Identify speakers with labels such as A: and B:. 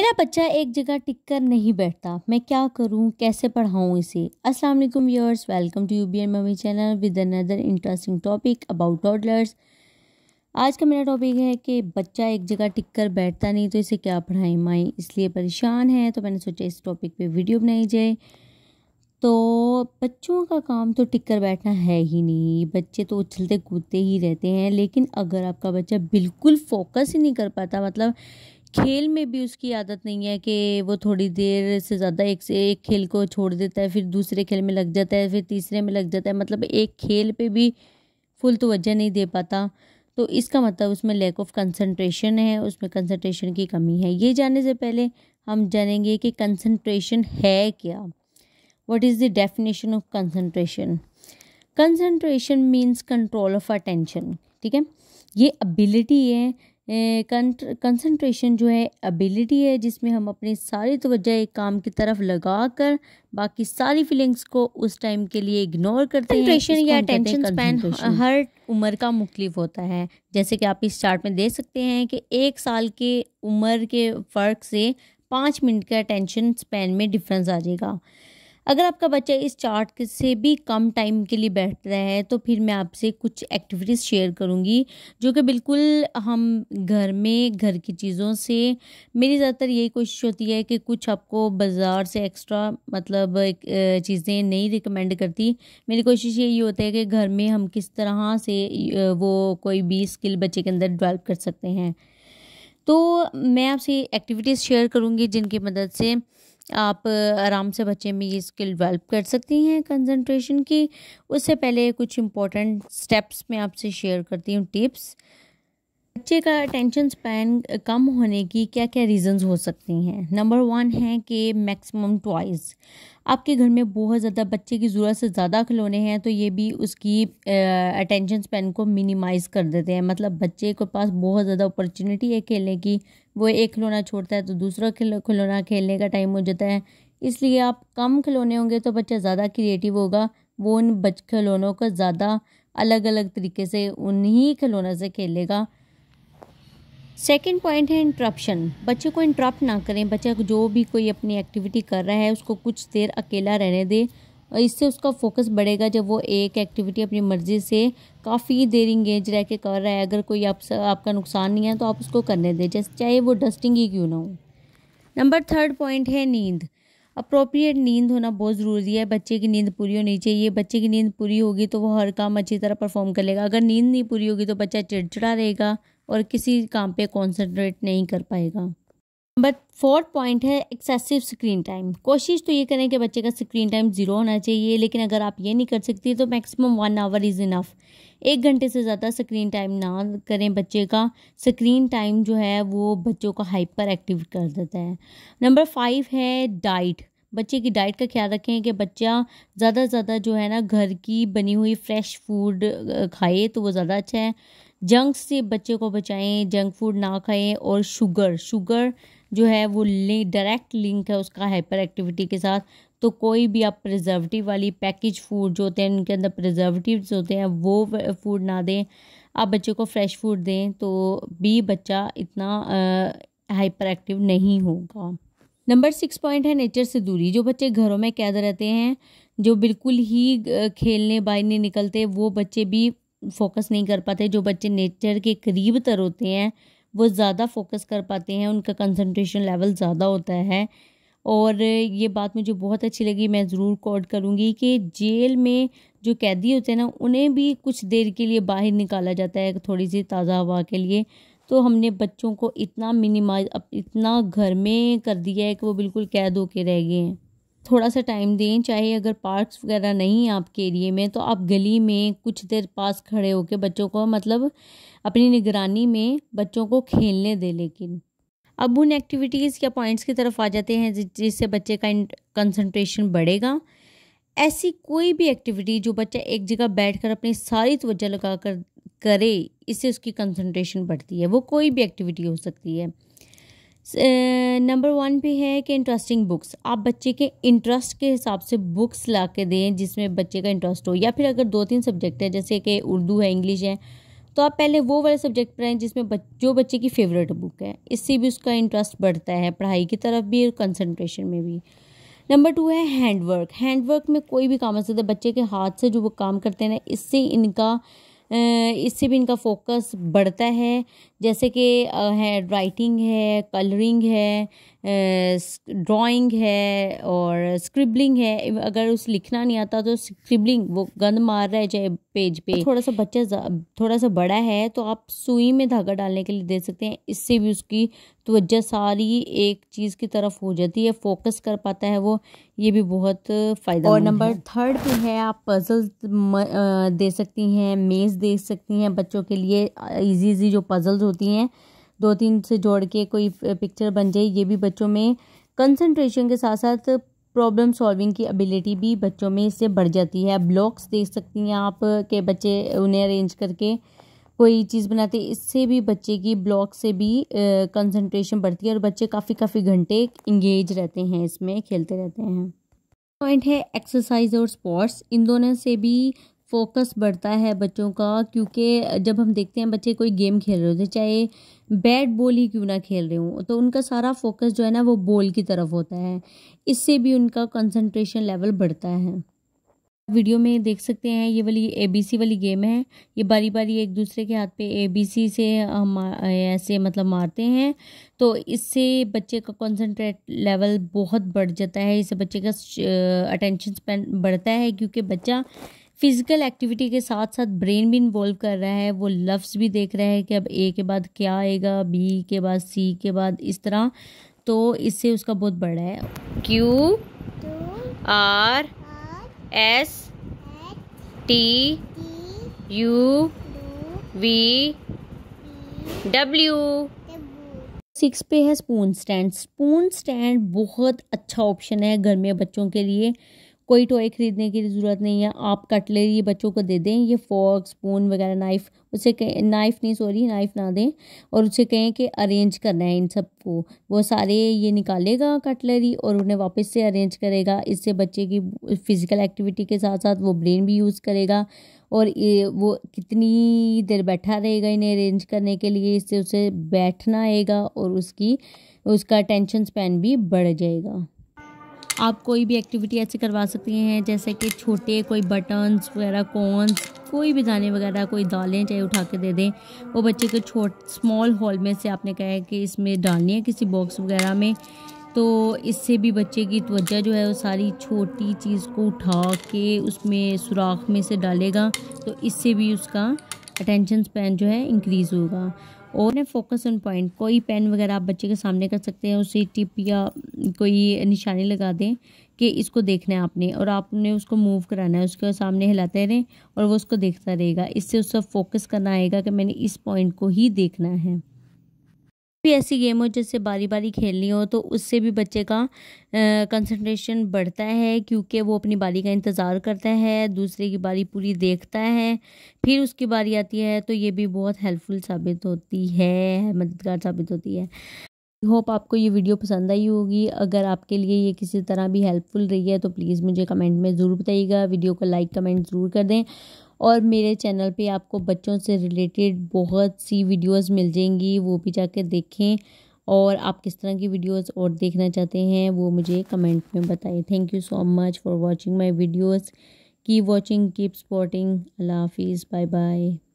A: मेरा बच्चा एक जगह टिक कर नहीं बैठता मैं क्या करूं कैसे पढ़ाऊं इसे अस्सलाम वालेकुम viewers welcome to U B N mummy channel with another interesting topic about toddlers आज का मेरा टॉपिक है कि बच्चा एक जगह टिक कर बैठता नहीं तो इसे क्या पढ़ाएं माएँ इसलिए परेशान है तो मैंने सोचा इस टॉपिक पर वीडियो बनाई जाए तो बच्चों का काम तो टिक कर बैठना है ही नहीं बच्चे तो उछलते कूदते ही रहते हैं लेकिन अगर आपका बच्चा बिल्कुल फोकस ही नहीं कर पाता मतलब खेल में भी उसकी आदत नहीं है कि वो थोड़ी देर से ज़्यादा एक से एक खेल को छोड़ देता है फिर दूसरे खेल में लग जाता है फिर तीसरे में लग जाता है मतलब एक खेल पे भी फुल तोज्जह नहीं दे पाता तो इसका मतलब उसमें लैक ऑफ कंसंट्रेशन है उसमें कंसंट्रेशन की कमी है ये जानने से पहले हम जानेंगे कि कंसनट्रेशन है क्या what is the definition of concentration concentration means control of attention ठीक है ये अबिलिटी है कंसंट्रेशन जो है एबिलिटी है जिसमें हम अपनी सारी तवज्जो एक काम की तरफ लगा कर बाकी सारी फीलिंग्स को उस टाइम के लिए इग्नोर करते हैं या अटेंशन स्पैन हर उम्र का मुख्तलिफ होता है जैसे कि आप इस चार्ट में देख सकते हैं कि एक साल के उम्र के फ़र्क से पाँच मिनट का अटेंशन स्पैन में डिफरेंस आ जाएगा अगर आपका बच्चा इस चार्ट से भी कम टाइम के लिए बैठ रहा है तो फिर मैं आपसे कुछ एक्टिविटीज़ शेयर करूँगी जो कि बिल्कुल हम घर में घर की चीज़ों से मेरी ज़्यादातर यही कोशिश होती है कि कुछ आपको बाज़ार से एक्स्ट्रा मतलब चीज़ें नहीं रिकमेंड करती मेरी कोशिश यही होती है कि घर में हम किस तरह से वो कोई भी स्किल बच्चे के अंदर डेवलप कर सकते हैं तो मैं आपसे एक्टिविटीज़ शेयर करूँगी जिनकी मदद से आप आराम से बच्चे में ये स्किल डेवलप कर सकती हैं कंसंट्रेशन की उससे पहले कुछ इम्पोर्टेंट स्टेप्स मैं आपसे शेयर करती हूँ टिप्स बच्चे का अटेंशन स्पैन कम होने की क्या क्या रीज़न्स हो सकती हैं नंबर वन है कि मैक्सिमम टॉयज़ आपके घर में बहुत ज़्यादा बच्चे की ज़रूरत से ज़्यादा खिलौने हैं तो ये भी उसकी अटेंशन स्पैन को मिनिमाइज कर देते हैं मतलब बच्चे के पास बहुत ज़्यादा अपॉर्चुनिटी है खेलने की वो एक खिलौना छोड़ता है तो दूसरा खिलौना खेलने का टाइम हो जाता है इसलिए आप कम खिलौने होंगे तो बच्चा ज़्यादा क्रिएटिव होगा वो उन बच खिलौनों का ज़्यादा अलग अलग तरीके से उन्हीं खिलौनों से खेलेगा सेकेंड पॉइंट है इंटरप्शन बच्चे को इंटरप्ट ना करें बच्चा जो भी कोई अपनी एक्टिविटी कर रहा है उसको कुछ देर अकेला रहने दें और इससे उसका फोकस बढ़ेगा जब वो एक एक्टिविटी अपनी मर्ज़ी से काफ़ी देर इंगेज रह के कर रहा है अगर कोई आप आपका नुकसान नहीं है तो आप उसको करने दें जैसे चाहे वो डस्टिंग ही क्यों ना हो नंबर थर्ड पॉइंट है नींद अप्रोप्रिएट नींद होना बहुत ज़रूरी है बच्चे की नींद पूरी होनी चाहिए बच्चे की नींद पूरी होगी तो वो हर काम अच्छी तरह परफॉर्म कर लेगा अगर नींद नहीं पूरी होगी तो बच्चा चिड़चिड़ा रहेगा और किसी काम पे कॉन्सेंट्रेट नहीं कर पाएगा बट फोर्थ पॉइंट है एक्सेसिव स्क्रीन टाइम कोशिश तो ये करें कि बच्चे का स्क्रीन टाइम ज़ीरो होना चाहिए लेकिन अगर आप ये नहीं कर सकती तो maximum one hour is enough एक घंटे से ज़्यादा स्क्रीन टाइम ना करें बच्चे का स्क्रीन टाइम जो है वो बच्चों को हाइपर एक्टिव कर देता है नंबर फाइव है डाइट बच्चे की डाइट का ख्याल रखें कि बच्चा ज़्यादा से ज़्यादा जो है ना घर की बनी हुई फ्रेश फूड खाए तो वो ज़्यादा अच्छा है जंक से बच्चे को बचाएं जंक फूड ना खाएं और शुगर शुगर जो है वो लिंक डायरेक्ट लिंक है उसका हाइपर एक्टिविटी के साथ तो कोई भी आप प्रिजर्वेटिव वाली पैकेज फूड जो होते हैं उनके अंदर प्रिजर्वेटिव होते हैं वो फूड ना दें आप बच्चे को फ्रेश फूड दें तो भी बच्चा इतना हाइपर एक्टिव नहीं होगा नंबर सिक्स पॉइंट है नेचर से दूरी जो बच्चे घरों में कैद रहते हैं जो बिल्कुल ही खेलने बाहर नहीं निकलते वो बच्चे भी फोकस नहीं कर पाते जो बच्चे नेचर के करीब तर होते हैं वो ज़्यादा फोकस कर पाते हैं उनका कंसंट्रेशन लेवल ज़्यादा होता है और ये बात मुझे बहुत अच्छी लगी मैं ज़रूर कोट करूँगी कि जेल में जो कैदी होते हैं ना उन्हें भी कुछ देर के लिए बाहर निकाला जाता है थोड़ी सी ताज़ा हवा के लिए तो हमने बच्चों को इतना मिनिमाइज इतना घर में कर दिया है कि वो बिल्कुल कैद होके रह गए हैं थोड़ा सा टाइम दें चाहे अगर पार्क्स वगैरह नहीं हैं आपके एरिए में तो आप गली में कुछ देर पास खड़े होकर बच्चों को मतलब अपनी निगरानी में बच्चों को खेलने दें लेकिन अब उन एक्टिविटीज़ या पॉइंट्स की तरफ आ जाते हैं जिससे बच्चे का कंसंट्रेशन बढ़ेगा ऐसी कोई भी एक्टिविटी जो बच्चा एक जगह बैठकर अपनी सारी तवज्जो लगा कर करे इससे उसकी कंसंट्रेशन बढ़ती है वो कोई भी एक्टिविटी हो सकती है नंबर वन पे है कि इंटरेस्टिंग बुक्स आप बच्चे के इंटरेस्ट के हिसाब से बुक्स ला के दें जिसमें बच्चे का इंटरेस्ट हो या फिर अगर दो तीन सब्जेक्ट है जैसे कि उर्दू है इंग्लिश है तो आप पहले वो वाले सब्जेक्ट पढ़ाएं जिसमें बच, जो बच्चे की फेवरेट बुक है इससे भी उसका इंटरेस्ट बढ़ता है पढ़ाई की तरफ भी और कंसनट्रेशन में भी नंबर टू है हैंडवर्क हैंडवर्क में कोई भी काम हो सकता है बच्चे के हाथ से जो वो काम करते हैं ना इससे इनका इससे भी इनका फोकस बढ़ता है जैसे कि है राइटिंग है कलरिंग है ड्राइंग है और स्क्रिबलिंग है अगर उस लिखना नहीं आता तो स्क्रिबलिंग वो गंद मार रहा है चाहे पेज पे थोड़ा सा बच्चा थोड़ा सा बड़ा है तो आप सुई में धागा डालने के लिए दे सकते हैं इससे भी उसकी तवज्जा सारी एक चीज़ की तरफ हो जाती है फोकस कर पाता है वो ये भी बहुत फ़ायदा और नंबर थर्ड पे है आप पजल दे सकती हैं मेज़ दे सकती हैं बच्चों के लिए ईजी ईजी जो पजल्स होती हैं दो तीन से जोड़ के कोई पिक्चर बन जाए ये भी बच्चों में कंसंट्रेशन के साथ साथ प्रॉब्लम सॉल्विंग की एबिलिटी भी बच्चों में इससे बढ़ जाती है ब्लॉक्स देख सकती हैं आप के बच्चे उन्हें अरेंज करके कोई चीज़ बनाते इससे भी बच्चे की ब्लॉक से भी कंसंट्रेशन बढ़ती है और बच्चे काफ़ी काफ़ी घंटे इंगेज रहते हैं इसमें खेलते रहते हैं पॉइंट है एक्सरसाइज और स्पोर्ट्स इन दोनों से भी फोकस बढ़ता है बच्चों का क्योंकि जब हम देखते हैं बच्चे कोई गेम खेल रहे होते हैं चाहे बैट बॉल ही क्यों ना खेल रहे हों तो उनका सारा फोकस जो है ना वो बॉल की तरफ होता है इससे भी उनका कंसंट्रेशन लेवल बढ़ता है वीडियो में देख सकते हैं ये वाली ए बी सी वाली गेम है ये बारी बारी एक दूसरे के हाथ पे ए बी सी से हम ऐसे मतलब मारते हैं तो इससे बच्चे का कंसंट्रेट लेवल बहुत बढ़ जाता है इससे बच्चे का अटेंशन स्पेंड बढ़ता है क्योंकि बच्चा फिज़िकल एक्टिविटी के साथ साथ ब्रेन भी इन्वॉल्व कर रहा है वो लफ्स भी देख रहा है कि अब ए के बाद क्या आएगा बी के बाद सी के बाद इस तरह तो इससे उसका बहुत बड़ा है Q R S T U V W six पे है स्पून स्टैंड स्पून स्टैंड बहुत अच्छा ऑप्शन है घर में बच्चों के लिए कोई टॉय ख़रीदने की ज़रूरत नहीं है आप कटलरी ये बच्चों को दे दें ये फॉक स्पून वगैरह नाइफ़ उसे कहें नाइफ़ नहीं सॉरी नाइफ़ ना दें और उसे कहें कि अरेंज करना है इन सब को वो सारे ये निकालेगा कटलरी और उन्हें वापस से अरेंज करेगा इससे बच्चे की फ़िज़िकल एक्टिविटी के साथ साथ वो ब्रेन भी यूज़ करेगा और ये वो कितनी देर बैठा रहेगा इन्हें अरेंज करने के लिए इससे उसे बैठना आएगा और उसकी उसका टेंशन स्पैन भी बढ़ जाएगा आप कोई भी एक्टिविटी ऐसी करवा सकती हैं जैसे कि छोटे कोई बटन्स वगैरह कॉन्स कोई भी दाने वगैरह कोई दालें चाहे उठा के दे दें वो बच्चे को छोट स्मॉल हॉल में से आपने कहा है कि इसमें डालनी है किसी बॉक्स वगैरह में तो इससे भी बच्चे की त्वचा जो है वो सारी छोटी चीज़ को उठा के उसमें सुराख में से डालेगा तो इससे भी उसका अटेंशन स्पैन जो है इंक्रीज़ होगा और फोकस ऑन पॉइंट कोई पेन वगैरह आप बच्चे के सामने कर सकते हैं उसे टिप या कोई निशानी लगा दें कि इसको देखना है आपने और आपने उसको मूव कराना है उसके सामने हिलाते रहें और वो उसको देखता रहेगा इससे उसका फोकस करना आएगा कि मैंने इस पॉइंट को ही देखना है भी ऐसी गेम हो जिससे बारी बारी खेलनी हो तो उससे भी बच्चे का कंसंट्रेशन बढ़ता है क्योंकि वो अपनी बारी का इंतज़ार करता है दूसरे की बारी पूरी देखता है फिर उसकी बारी आती है तो ये भी बहुत हेल्पफुल साबित होती है मददगार साबित होती है होप आपको ये वीडियो पसंद आई होगी अगर आपके लिए ये किसी तरह भी हेल्पफुल रही है तो प्लीज़ मुझे कमेंट में ज़रूर बताइएगा वीडियो को लाइक कमेंट ज़रूर कर दें और मेरे चैनल पे आपको बच्चों से रिलेटेड बहुत सी वीडियोस मिल जाएंगी वो भी जाके देखें और आप किस तरह की वीडियोस और देखना चाहते हैं वो मुझे कमेंट में बताएं thank you so much for watching my videos की वाचिंग कीप स्पॉटिंग अल्लाह हाफिज़ बाय बाय